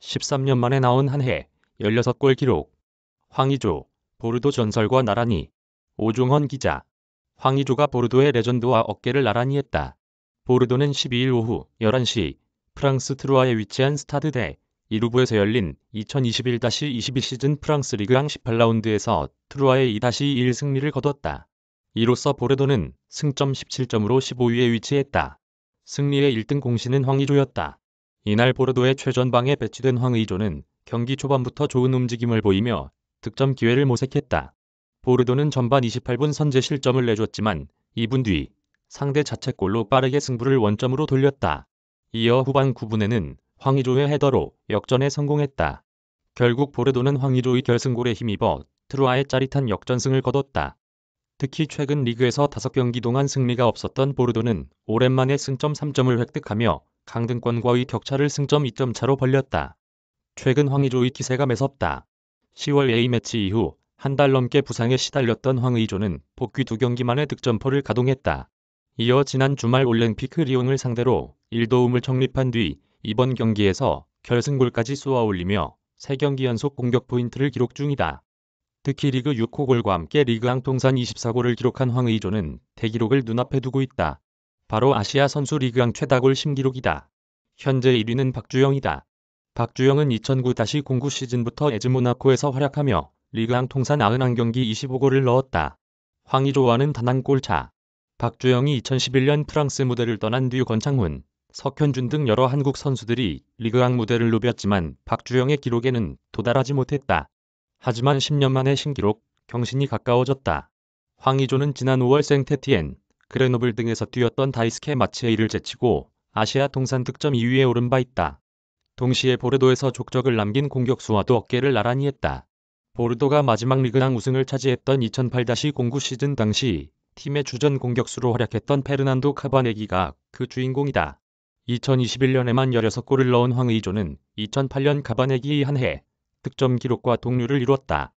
13년 만에 나온 한 해 16골 기록 황희조 보르도 전설과 나란히 오종헌 기자 황희조가 보르도의 레전드와 어깨를 나란히 했다. 보르도는 12일 오후 11시 프랑스 트루아에 위치한 스타드 대 이루브에서 열린 2021-22 시즌 프랑스 리그앙 18라운드에서 트루아의 2-1 승리를 거뒀다. 이로써 보르도는 승점 17점으로 15위에 위치했다. 승리의 1등 공신은 황희조였다 이날 보르도의 최전방에 배치된 황의조는 경기 초반부터 좋은 움직임을 보이며 득점 기회를 모색했다. 보르도는 전반 28분 선제 실점을 내줬지만 2분 뒤 상대 자책골로 빠르게 승부를 원점으로 돌렸다. 이어 후반 9분에는 황의조의 헤더로 역전에 성공했다. 결국 보르도는 황의조의 결승골에 힘입어 트루아의 짜릿한 역전승을 거뒀다. 특히 최근 리그에서 5경기 동안 승리가 없었던 보르도는 오랜만에 승점 3점을 획득하며 강등권과의 격차를 승점 2점 차로 벌렸다. 최근 황의조의 기세가 매섭다. 10월 A매치 이후 한 달 넘게 부상에 시달렸던 황의조는 복귀 두 경기만에 득점포를 가동했다. 이어 지난 주말 올림픽 리옹을 상대로 1도움을 적립한 뒤 이번 경기에서 결승골까지 쏘아 올리며 3경기 연속 공격 포인트를 기록 중이다. 특히 리그 6호 골과 함께 리그앙 통산 24골을 기록한 황의조는 대기록을 눈앞에 두고 있다. 바로 아시아 선수 리그앙 최다골 신기록이다. 현재 1위는 박주영이다. 박주영은 2009-09 시즌부터 에즈 모나코에서 활약하며 리그앙 통산 91경기 25골을 넣었다. 황의조와는 단 한 골 차. 박주영이 2011년 프랑스 무대를 떠난 뒤 권창훈, 석현준 등 여러 한국 선수들이 리그왕 무대를 누볐지만 박주영의 기록에는 도달하지 못했다. 하지만 10년 만에 신기록, 경신이 가까워졌다. 황의조는 지난 5월 생테티엔, 그레노블 등에서 뛰었던 다이스케 마츠에이를 제치고 아시아 동산 득점 2위에 오른 바 있다. 동시에 보르도에서 족적을 남긴 공격수와도 어깨를 나란히 했다. 보르도가 마지막 리그랑 우승을 차지했던 2008-09 시즌 당시 팀의 주전 공격수로 활약했던 페르난도 카바네기가 그 주인공이다. 2021년에만 16골을 넣은 황의조는 2008년 카바네기한해 득점 기록과 동률을 이뤘다.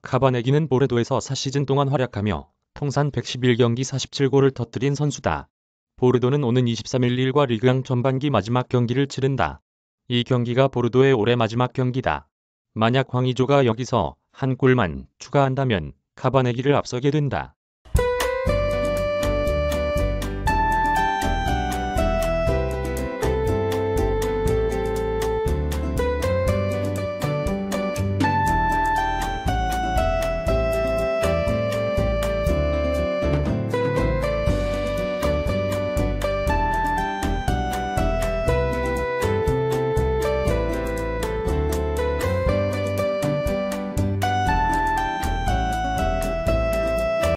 카바네기는 보르도에서 4시즌 동안 활약하며 통산 111경기 47골을 터뜨린 선수다. 보르도는 오는 23일 1과 리그앙 전반기 마지막 경기를 치른다. 이 경기가 보르도의 올해 마지막 경기다. 만약 황의조가 여기서 한 골만 추가한다면 카바네기를 앞서게 된다.